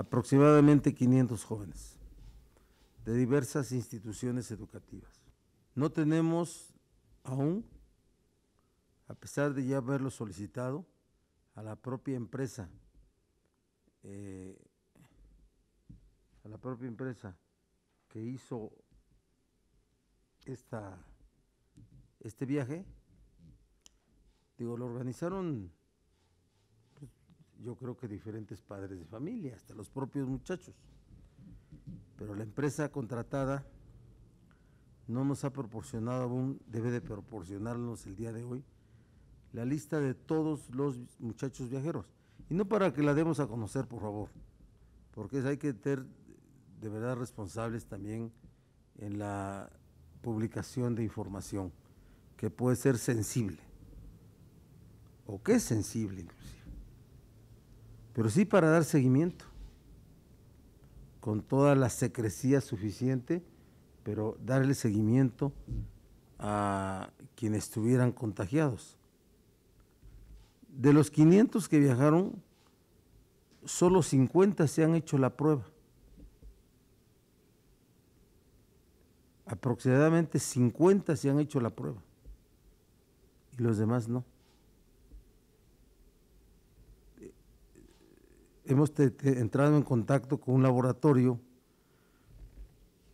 aproximadamente 500 jóvenes de diversas instituciones educativas. No tenemos aún, a pesar de ya haberlo solicitado, a la propia empresa, eh, a la propia empresa que hizo esta, este viaje, digo, lo organizaron yo creo que diferentes padres de familia, hasta los propios muchachos. Pero la empresa contratada no nos ha proporcionado aún, debe de proporcionarnos el día de hoy, la lista de todos los muchachos viajeros. Y no para que la demos a conocer, por favor, porque hay que ser de verdad responsables también en la publicación de información que puede ser sensible, o que es sensible inclusive pero sí para dar seguimiento, con toda la secrecía suficiente, pero darle seguimiento a quienes estuvieran contagiados. De los 500 que viajaron, solo 50 se han hecho la prueba. Aproximadamente 50 se han hecho la prueba y los demás no. hemos entrado en contacto con un laboratorio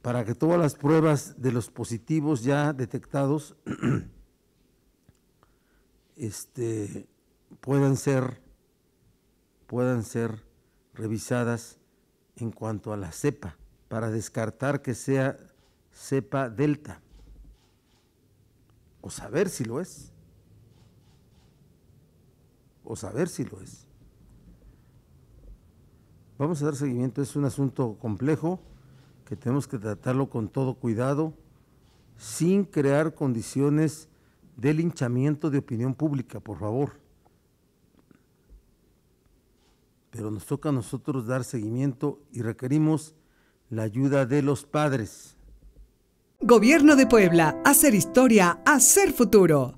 para que todas las pruebas de los positivos ya detectados este, puedan ser puedan ser revisadas en cuanto a la cepa para descartar que sea cepa delta o saber si lo es o saber si lo es. Vamos a dar seguimiento, es un asunto complejo que tenemos que tratarlo con todo cuidado, sin crear condiciones de linchamiento de opinión pública, por favor. Pero nos toca a nosotros dar seguimiento y requerimos la ayuda de los padres. Gobierno de Puebla, hacer historia, hacer futuro.